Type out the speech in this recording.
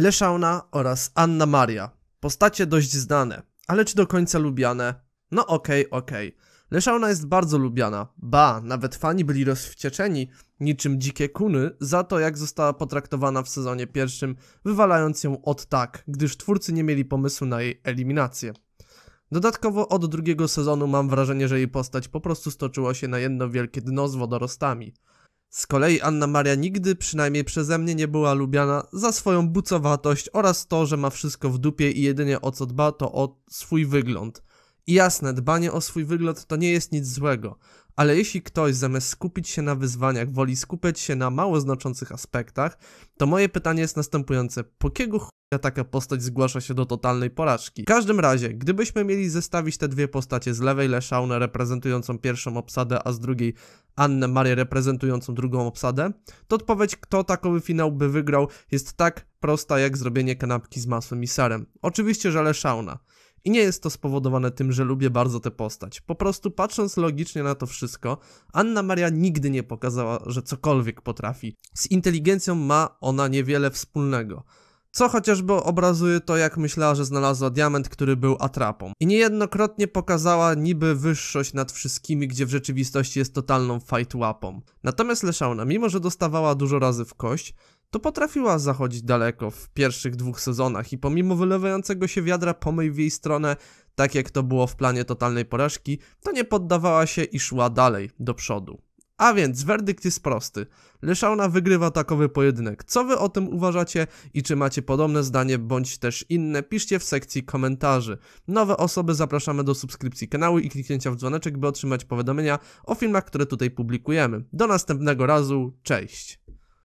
Leszauna oraz Anna Maria. Postacie dość znane, ale czy do końca lubiane? No okej, okay, okej. Okay. Leszauna jest bardzo lubiana, ba, nawet fani byli rozwścieczeni, niczym dzikie kuny, za to jak została potraktowana w sezonie pierwszym, wywalając ją od tak, gdyż twórcy nie mieli pomysłu na jej eliminację. Dodatkowo od drugiego sezonu mam wrażenie, że jej postać po prostu stoczyła się na jedno wielkie dno z wodorostami – z kolei Anna Maria nigdy, przynajmniej przeze mnie, nie była lubiana za swoją bucowatość oraz to, że ma wszystko w dupie i jedynie o co dba to o swój wygląd. I jasne, dbanie o swój wygląd to nie jest nic złego, ale jeśli ktoś zamiast skupić się na wyzwaniach woli skupiać się na mało znaczących aspektach, to moje pytanie jest następujące. Po kiego chuja taka postać zgłasza się do totalnej porażki? W każdym razie, gdybyśmy mieli zestawić te dwie postacie z lewej Leszaunę reprezentującą pierwszą obsadę, a z drugiej Annę Marię reprezentującą drugą obsadę, to odpowiedź kto takowy finał by wygrał jest tak prosta jak zrobienie kanapki z masłem i serem. Oczywiście, że Leszauna. I nie jest to spowodowane tym, że lubię bardzo tę postać. Po prostu patrząc logicznie na to wszystko, Anna Maria nigdy nie pokazała, że cokolwiek potrafi. Z inteligencją ma ona niewiele wspólnego. Co chociażby obrazuje to, jak myślała, że znalazła diament, który był atrapą. I niejednokrotnie pokazała niby wyższość nad wszystkimi, gdzie w rzeczywistości jest totalną fight łapą. Natomiast Leszauna, mimo że dostawała dużo razy w kość, to potrafiła zachodzić daleko w pierwszych dwóch sezonach i pomimo wylewającego się wiadra pomyj w jej stronę, tak jak to było w planie totalnej porażki, to nie poddawała się i szła dalej, do przodu. A więc werdykt jest prosty. Leszauna wygrywa takowy pojedynek. Co wy o tym uważacie i czy macie podobne zdanie bądź też inne? Piszcie w sekcji komentarzy. Nowe osoby zapraszamy do subskrypcji kanału i kliknięcia w dzwoneczek, by otrzymać powiadomienia o filmach, które tutaj publikujemy. Do następnego razu, cześć!